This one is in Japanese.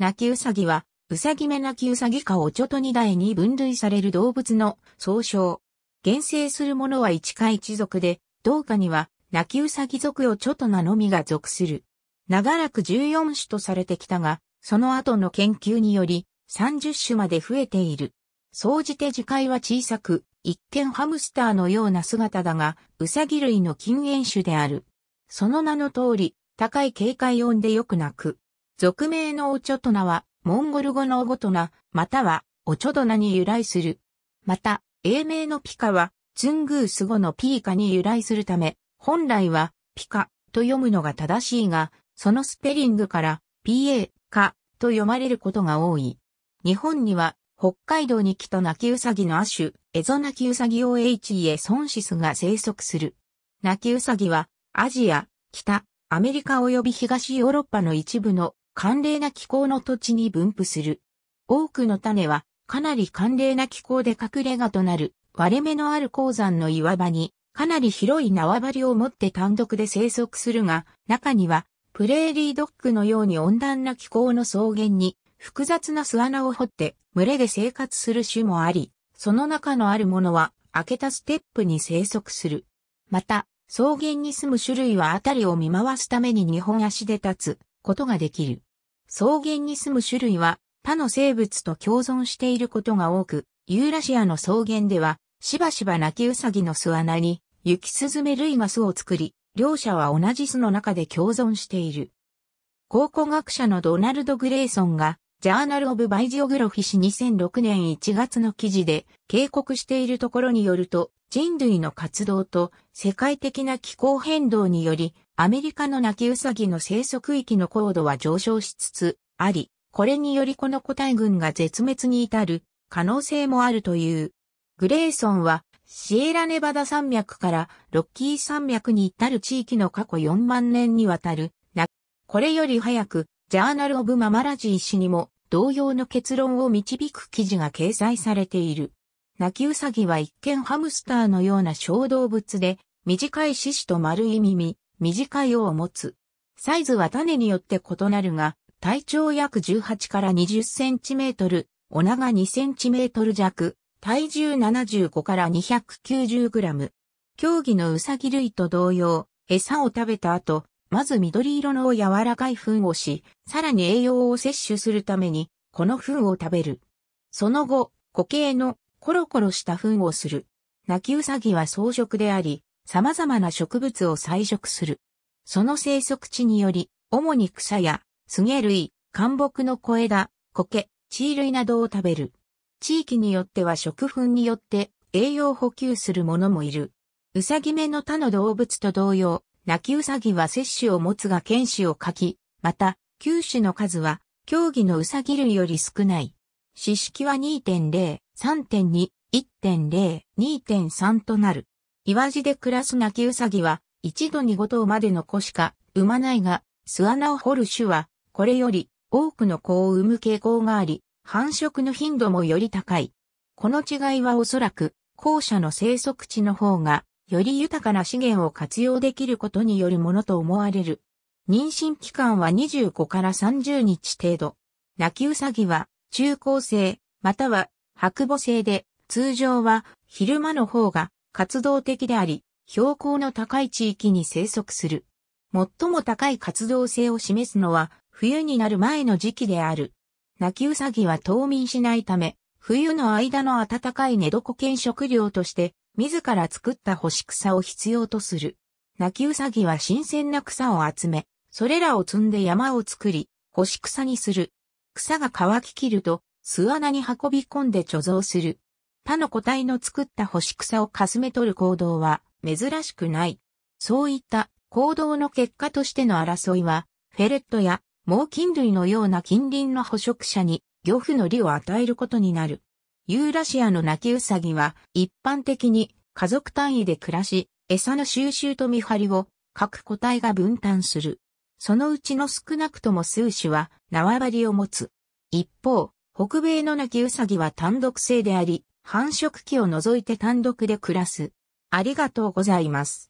泣きうさぎは、うさぎ目泣きうさぎかおちょと二代に分類される動物の総称。現生するものは一か一族で、同下には、泣きうさぎ族よ、ちょとなのみが属する。長らく14種とされてきたが、その後の研究により、30種まで増えている。総じて樹海は小さく、一見ハムスターのような姿だが、うさぎ類の禁煙種である。その名の通り、高い警戒音でよく鳴く。俗名のオチョトナは、モンゴル語のオゴトナ、または、オチョドナに由来する。また、英名のピカは、ツングース語のピーカに由来するため、本来は、ピカと読むのが正しいが、そのスペリングから、PA カ、と読まれることが多い。日本には、北海道に来た泣きウサギの亜種、エゾ泣きウサギ OHE エソンシスが生息する。泣きウサギは、アジア、北、アメリカ及び東ヨーロッパの一部の寒冷な気候の土地に分布する。多くの種はかなり寒冷な気候で隠れ家となる割れ目のある鉱山の岩場にかなり広い縄張りを持って単独で生息するが、中にはプレーリードッグのように温暖な気候の草原に複雑な巣穴を掘って群れで生活する種もあり、その中のあるものは開けたステップに生息する。また、草原に住む種類はあたりを見回すために日本足で立つことができる。草原に住む種類は他の生物と共存していることが多く、ユーラシアの草原では、しばしば泣きウサギの巣穴に、ユキスズメ類が巣を作り、両者は同じ巣の中で共存している。考古学者のドナルド・グレイソンが、ジャーナル・オブ・バイジオグロフィ氏2006年1月の記事で警告しているところによると、人類の活動と世界的な気候変動により、アメリカのナキウサギの生息域の高度は上昇しつつあり、これによりこの個体群が絶滅に至る可能性もあるという。グレーソンは、シエラネバダ山脈からロッキー山脈に至る地域の過去4万年にわたる、これより早くジャーナル・オブ・ママラジー氏にも同様の結論を導く記事が掲載されている。泣きウサギは一見ハムスターのような小動物で、短い獅子と丸い耳、短い尾を持つ。サイズは種によって異なるが、体長約18から20センチメートル、お長2センチメートル弱、体重75から290グラム。競技のウサギ類と同様、餌を食べた後、まず緑色の柔らかい糞をし、さらに栄養を摂取するために、この糞を食べる。その後、固形のコロコロした糞をする。泣きウサギは草食であり、様々な植物を採食する。その生息地により、主に草や、スゲ類、干木の小枝、苔、地類などを食べる。地域によっては食粉によって栄養補給するものもいる。ウサギ目の他の動物と同様、泣きうさぎは摂取を持つが犬士を書き、また、九種の数は、競技のうさぎ類より少ない。四式は2.0、3.2、1.0、2.3となる。岩地で暮らす泣きうさぎは、一度に五頭までの子しか産まないが、巣穴を掘る種は、これより多くの子を産む傾向があり、繁殖の頻度もより高い。この違いはおそらく、後者の生息地の方がより豊かな資源を活用できることによるものと思われる。妊娠期間は25から30日程度。泣きうさぎは中高生または白母性で通常は昼間の方が活動的であり標高の高い地域に生息する。最も高い活動性を示すのは冬になる前の時期である。泣きうさぎは冬眠しないため冬の間の暖かい寝床兼食料として自ら作った干し草を必要とする。泣きうさぎは新鮮な草を集め、それらを積んで山を作り、干し草にする。草が乾ききると、巣穴に運び込んで貯蔵する。他の個体の作った干し草をかすめ取る行動は珍しくない。そういった行動の結果としての争いは、フェレットや猛禽類のような近隣の捕食者に漁夫の利を与えることになる。ユーラシアの泣きウサギは一般的に家族単位で暮らし、餌の収集と見張りを各個体が分担する。そのうちの少なくとも数種は縄張りを持つ。一方、北米の泣きウサギは単独性であり、繁殖期を除いて単独で暮らす。ありがとうございます。